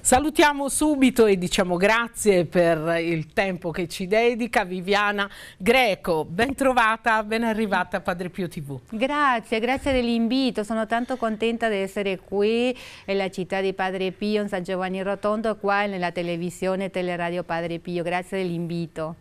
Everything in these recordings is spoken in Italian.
Salutiamo subito e diciamo grazie per il tempo che ci dedica Viviana Greco, ben trovata, ben arrivata a Padre Pio TV. Grazie, grazie dell'invito, sono tanto contenta di essere qui nella città di Padre Pio, in San Giovanni Rotondo, qua nella televisione Teleradio Padre Pio, grazie dell'invito.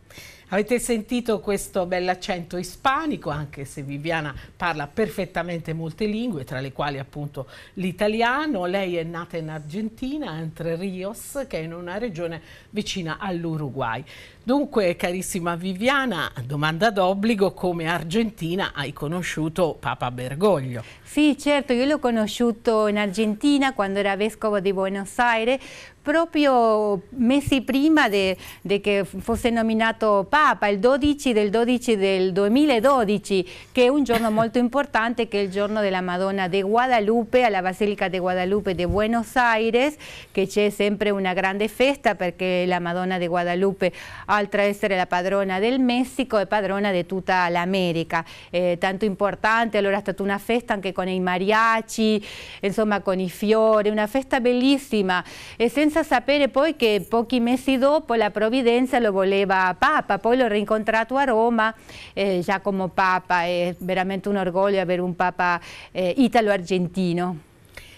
Avete sentito questo bell'accento ispanico, anche se Viviana parla perfettamente molte lingue, tra le quali appunto l'italiano. Lei è nata in Argentina, entre Rios, che è in una regione vicina all'Uruguay. Dunque, carissima Viviana, domanda d'obbligo, come argentina hai conosciuto Papa Bergoglio? Sì, certo, io l'ho conosciuto in Argentina quando era vescovo di Buenos Aires, proprio mesi prima de, che fosse nominato Papa, il 12 del 12 del 2012, che è un giorno molto importante, che è il giorno della Madonna di Guadalupe, alla Basilica di Guadalupe di Buenos Aires, che c'è sempre una grande festa perché la Madonna di Guadalupe ha oltre ad essere la padrona del Messico è padrona di tutta l'America. Eh, tanto importante, allora è stata una festa anche con i mariachi, insomma con i fiori, una festa bellissima e senza sapere poi che pochi mesi dopo la provvidenza lo voleva Papa, poi l'ho rincontrato a Roma eh, già come Papa, è veramente un orgoglio avere un Papa eh, italo-argentino.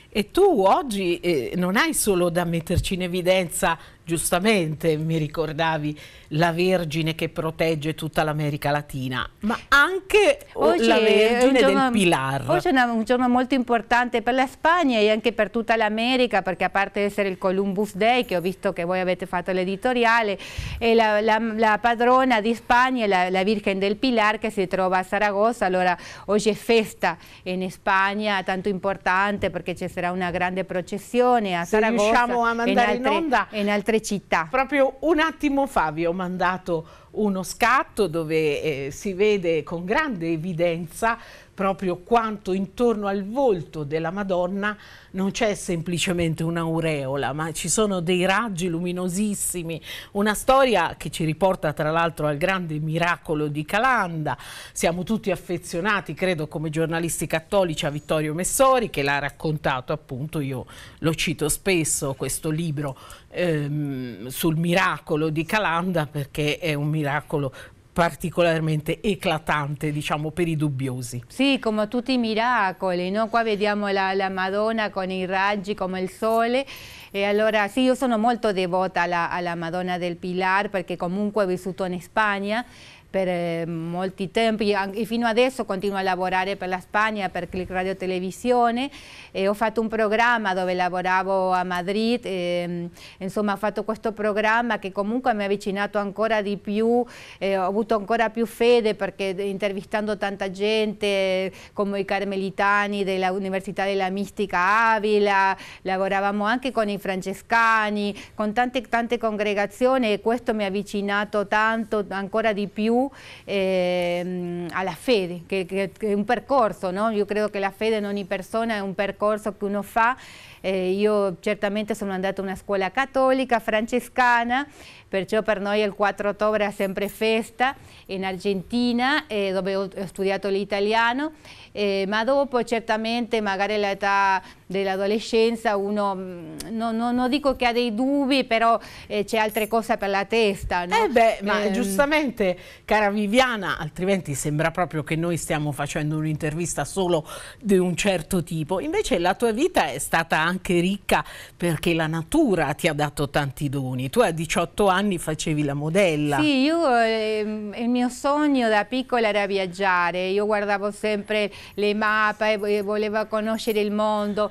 E tu oggi eh, non hai solo da metterci in evidenza giustamente mi ricordavi la Vergine che protegge tutta l'America Latina, ma anche oggi la Vergine giorno, del Pilar. Oggi è un giorno molto importante per la Spagna e anche per tutta l'America, perché a parte essere il Columbus Day, che ho visto che voi avete fatto l'editoriale, la, la, la, padrona di Spagna la, la Virgen del Pilar che si trova a Saragossa, allora oggi è festa in Spagna, tanto importante perché ci sarà una grande processione a Se Saragossa. Riusciamo a mandare in, altre, in onda in altri città. Proprio un attimo fa vi ho mandato uno scatto dove eh, si vede con grande evidenza proprio quanto intorno al volto della Madonna non c'è semplicemente un'aureola, ma ci sono dei raggi luminosissimi, una storia che ci riporta tra l'altro al grande miracolo di Calanda. Siamo tutti affezionati, credo come giornalisti cattolici, a Vittorio Messori che l'ha raccontato appunto, io lo cito spesso questo libro ehm, sul miracolo di Calanda perché è un miracolo miracolo particolarmente eclatante diciamo per i dubbiosi. Sì, come tutti i miracoli, no? qua vediamo la, la, Madonna con i raggi come il sole e allora sì, io sono molto devota alla, alla Madonna del Pilar perché comunque ho vissuto in Spagna per eh, molti tempi e fino adesso continuo a lavorare per la Spagna, per Click Radio Televisione e ho fatto un programma dove lavoravo a Madrid, e, ehm, insomma ho fatto questo programma che comunque mi ha avvicinato ancora di più, eh, ho avuto ancora più fede perché intervistando tanta gente come i Carmelitani dell'Università della Mistica Avila, lavoravamo anche con i Francescani, con tante, tante congregazioni e questo mi ha avvicinato tanto, ancora di più eh, alla fede, che, che, che, è un percorso, no? io credo che la fede in ogni persona è un percorso che uno fa, eh, io certamente sono andata a una scuola cattolica, francescana, perciò per noi il 4 ottobre è sempre festa in Argentina eh, dove ho studiato l'italiano, eh, ma dopo certamente magari all'età dell'adolescenza uno, mm, no, no, non dico che ha dei dubbi, però eh, c'è altre cose per la testa. No? Eh beh, ma eh, ehm, giustamente Cara Viviana, altrimenti sembra proprio che noi stiamo facendo un'intervista solo di un certo tipo. Invece la tua vita è stata anche ricca perché la natura ti ha dato tanti doni. Tu a 18 anni facevi la modella. Sì, io, eh, il mio sogno da piccola era viaggiare. Io guardavo sempre le mappe, e volevo conoscere il mondo.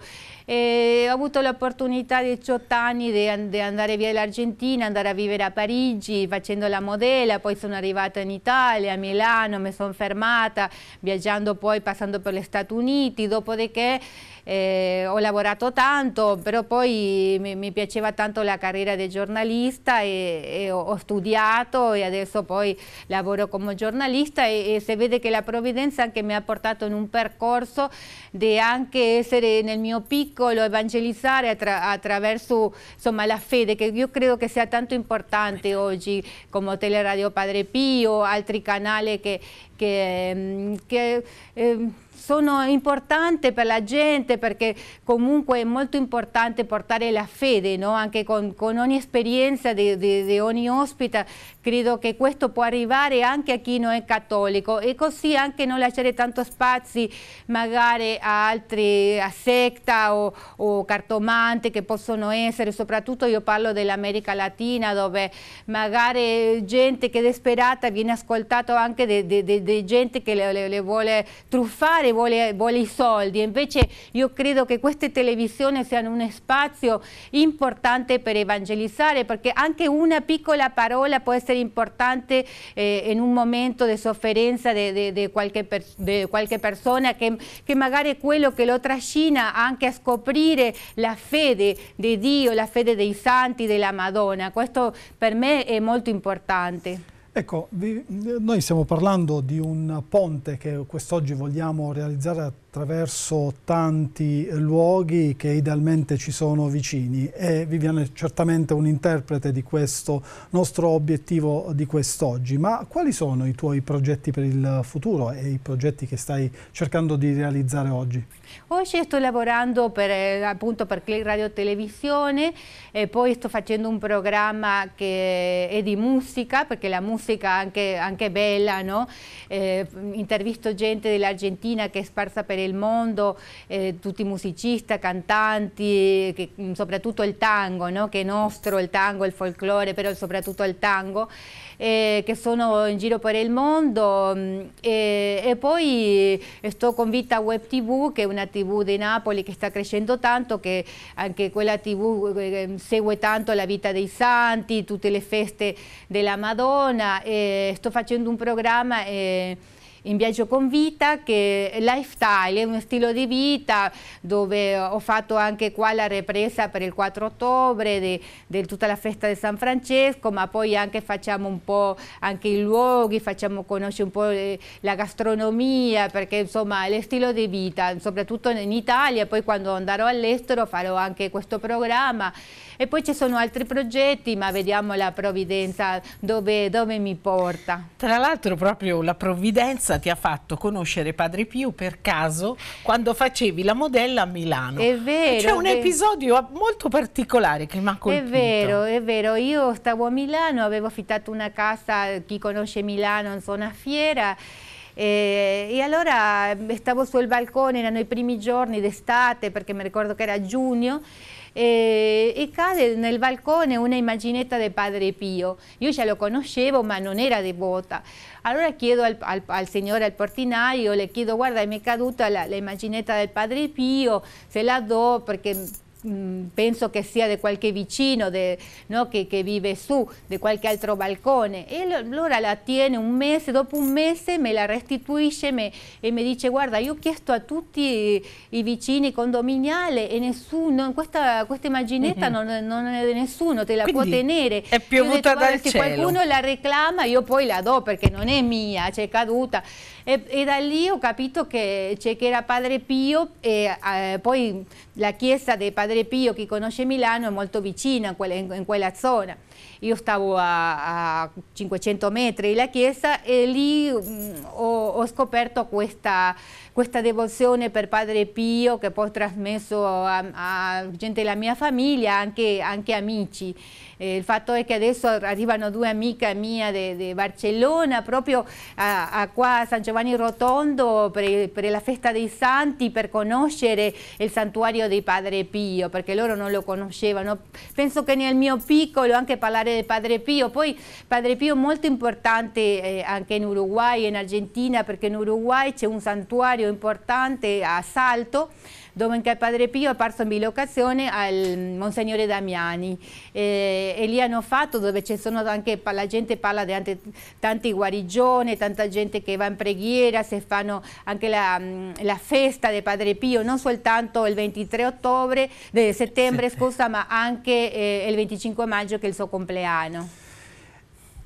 E ho avuto l'opportunità a 18 anni di, di andare via dall'Argentina, andare a vivere a Parigi facendo la modella, poi sono arrivata in Italia, a Milano, mi sono fermata, viaggiando poi passando per gli Stati Uniti, dopodiché eh, ho lavorato tanto, però poi mi, mi, piaceva tanto la carriera di giornalista e, e ho, ho, studiato e adesso poi lavoro come giornalista e, e si vede che la provvidenza anche mi ha portato in un percorso di anche essere nel mio piccolo, evangelizzare attra attraverso insomma, la fede, che io credo che sia tanto importante oggi come Teleradio Padre Pio, altri canali che, che, mm, che eh, sono importanti per la gente perché comunque è molto importante portare la fede, no? anche con, con, ogni esperienza di, di, di ogni ospite, credo che questo può arrivare anche a chi non è cattolico e così anche non lasciare tanto spazi magari a altre a secta o, o cartomante che possono essere, soprattutto io parlo dell'America Latina dove magari gente che è disperata viene ascoltato anche di gente che le, le, le vuole truffare, vuole, vuole i soldi, invece io credo che queste televisioni siano un spazio importante per evangelizzare, perché anche una piccola parola può essere importante eh, in un momento di sofferenza di qualche, per, qualche, persona che, che magari è quello che lo trascina anche a scoprire la fede di Dio, la fede dei santi, della Madonna. Questo per me è molto importante. Ecco, vi, noi stiamo parlando di un ponte che quest'oggi vogliamo realizzare attraverso tanti luoghi che idealmente ci sono vicini e Viviane è certamente un interprete di questo nostro obiettivo di quest'oggi, ma quali sono i tuoi progetti per il futuro e i progetti che stai cercando di realizzare oggi? Oggi sto lavorando per, eh, appunto per Click Radio Televisione e poi sto facendo un programma che è di musica perché la musica anche, anche bella, no? eh, intervisto gente dell'Argentina che è sparsa per il del mondo, eh, tutti i musicisti, cantanti, che, mm, soprattutto il tango, no? che è nostro il tango, il folklore, però soprattutto il tango, eh, che sono in giro per il mondo. Mm, e, e poi eh, sto con Vita Web TV, che è una tv di Napoli che sta crescendo tanto, che anche quella tv eh, eh, segue tanto la vita dei santi, tutte le feste della Madonna. E sto facendo un programma... Eh, in Viaggio con Vita che è lifestyle, è uno stile di vita dove ho fatto anche qua la ripresa per il 4 ottobre di, tutta la festa di San Francesco, ma poi anche facciamo un po' anche i luoghi, facciamo conoscere un po' la gastronomia, perché insomma è stile di vita, soprattutto in Italia, poi quando andrò all'estero farò anche questo programma e poi ci sono altri progetti, ma vediamo la provvidenza dove, dove mi porta. Tra l'altro proprio la provvidenza ti ha fatto conoscere Padre Pio per caso quando facevi la modella a Milano. È vero. C'è un episodio molto particolare che mi ha colpito. È vero, è vero. Io stavo a Milano, avevo affittato una casa, chi conosce Milano, in zona fiera, e, e, allora stavo sul balcone, erano i primi giorni d'estate perché mi ricordo che era giugno y eh, e en el balcón una imagineta de Padre Pío, yo ya lo conoscevo, ma non era devota. Allora chiedo al, al, al al portinaio, le chiedo, guarda, y caduta la, imagineta del Padre Pío, se la do porque Mm, penso che sia di qualche vicino de, no, che, che, vive su, di qualche altro balcone. E allora la tiene un mese, dopo un mese me la restituisce me, e mi dice guarda io ho chiesto a tutti i vicini condominiali e nessuno, questa, questa immaginetta mm -hmm. non, non, è di nessuno, te la Quindi può tenere. È piovuta detto, dal se cielo. Se qualcuno la reclama io poi la do perché non è mia, c'è caduta. E, e, da lì ho capito che era Padre Pio e eh, poi la chiesa di Padre Padre Pio, chi conosce Milano, è molto vicina in quella, zona. Io stavo a, a 500 metri dalla chiesa e lì mh, mm, ho, ho, scoperto questa, questa, devozione per Padre Pio che poi ho trasmesso a, a, gente della mia famiglia, anche, anche amici. Eh, il fatto è che adesso arrivano due amiche mie di Barcellona, proprio a, a, qua a San Giovanni Rotondo per, per la festa dei Santi, per conoscere il santuario di Padre Pio. Pio, perché loro non lo conoscevano. Penso che nel mio piccolo anche parlare di Padre Pio, poi Padre Pio è molto importante eh, anche in Uruguay e in Argentina, perché in Uruguay c'è un santuario importante a Salto, Domenica Padre Pio è apparso in bilocazione al Monsignore Damiani eh, e lì hanno fatto dove ci sono anche, la gente parla di anche, tanti guarigioni, tanta gente che va in preghiera, si fanno anche la, mm, la festa di Padre Pio, non soltanto il 23 ottobre, eh, settembre scusa, ma anche eh, il 25 maggio che è il suo compleanno.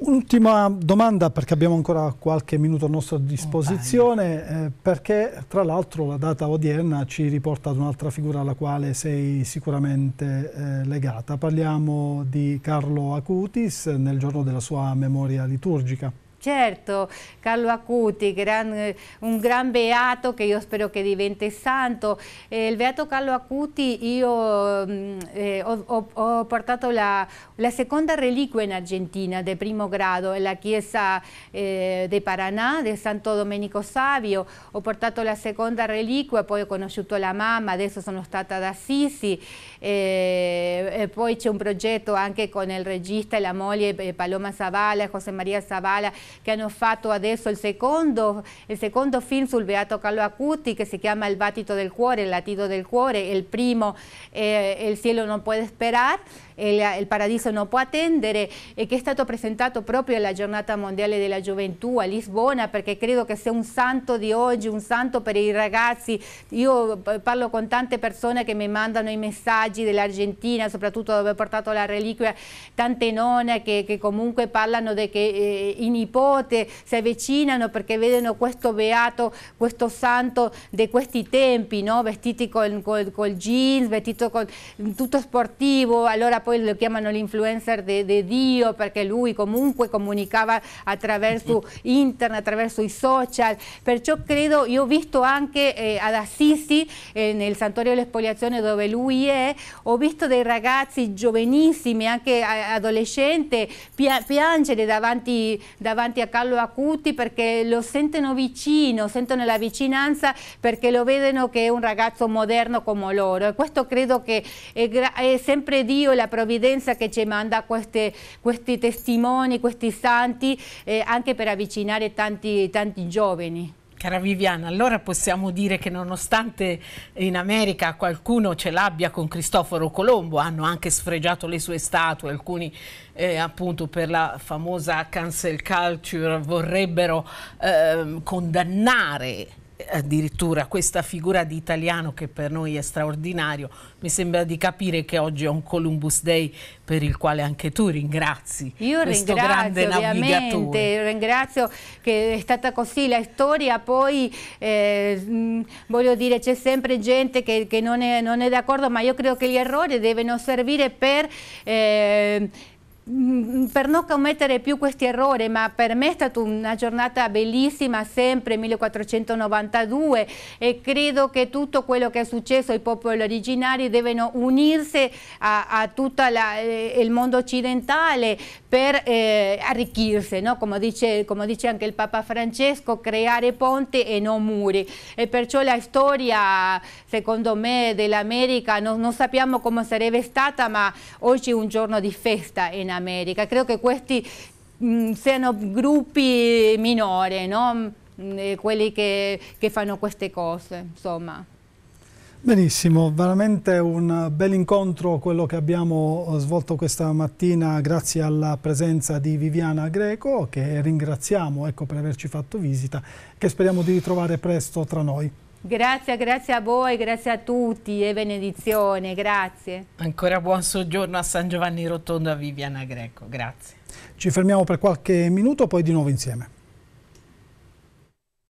Un'ultima domanda perché abbiamo ancora qualche minuto a nostra oh, disposizione eh, perché tra l'altro la data odierna ci riporta ad un'altra figura alla quale sei sicuramente eh, legata. Parliamo di Carlo Acutis nel giorno della sua memoria liturgica. Certo, Carlo Acuti, gran, un gran beato che io spero che diventi santo. Eh, il beato Carlo Acuti, io mm, eh, ho, ho, ho, portato la, la, seconda reliquia in Argentina di primo grado, la chiesa eh, di Paranà, di Santo Domenico Savio. Ho portato la seconda reliquia, poi ho conosciuto la mamma, adesso sono stata ad Assisi. Eh, poi c'è un progetto anche con il regista e la moglie eh, Paloma Zavala, José María Zavala che hanno fatto adesso il secondo, il secondo film sul Beato Carlo Acuti che si chiama Il battito del cuore, il latito del cuore, il primo eh, Il cielo non può sperare, il, il, paradiso non può attendere e che è stato presentato proprio alla giornata mondiale della gioventù a Lisbona perché credo che sia un santo di oggi, un santo per i ragazzi. Io eh, parlo con tante persone che mi mandano i messaggi dell'Argentina, soprattutto dove ho portato la reliquia, tante nonne che, che comunque parlano di che eh, i nipoti nipote si avvicinano perché vedono questo beato, questo santo di questi tempi, no? vestiti con, col, col jeans, vestito con tutto sportivo, allora poi lo chiamano l'influencer di Dio perché lui comunque comunicava attraverso internet, attraverso i social, perciò credo, io ho visto anche eh, ad Assisi eh, nel Santuario dell'Espoliazione dove lui è, ho visto dei ragazzi giovanissimi, anche adolescenti, piangere davanti, davanti davanti a Carlo Acuti perché lo sentono vicino, sentono la vicinanza perché lo vedono che è un ragazzo moderno come loro e questo credo che è, è sempre Dio e la provvidenza che ci manda queste, questi testimoni, questi santi eh, anche per avvicinare tanti, tanti giovani. Cara Viviana, allora possiamo dire che nonostante in America qualcuno ce l'abbia con Cristoforo Colombo, hanno anche sfregiato le sue statue, alcuni eh, appunto per la famosa cancel culture vorrebbero eh, condannare addirittura questa figura di italiano che per noi è straordinario, mi sembra di capire che oggi è un Columbus Day per il quale anche tu ringrazi Io questo grande navigatore. ringrazio che è stata così la storia, poi eh, mm, voglio dire c'è sempre gente che, che non è, è d'accordo, ma io credo che gli errori devono servire per... Eh, Mm, per non commettere più questi errori, ma per me è stata una giornata bellissima, sempre 1492 e credo che tutto quello che è successo ai popoli originari devono unirsi a, a tutto eh, il mondo occidentale per eh, arricchirsi, no? come, dice, come, dice, anche il Papa Francesco, creare ponti e non muri. E perciò la storia, secondo me, dell'America non, non sappiamo come sarebbe stata, ma oggi è un giorno di festa in in America. Credo che questi mh, mm, siano gruppi minori, no? Mm, eh, quelli che, che fanno queste cose, insomma. Benissimo, veramente un bel incontro quello che abbiamo svolto questa mattina grazie alla presenza di Viviana Greco che ringraziamo ecco, per averci fatto visita che speriamo di ritrovare presto tra noi. Grazie, grazie a voi, grazie a tutti e benedizione, grazie. Ancora buon soggiorno a San Giovanni Rotondo a Viviana Greco, grazie. Ci fermiamo per qualche minuto, poi di nuovo insieme.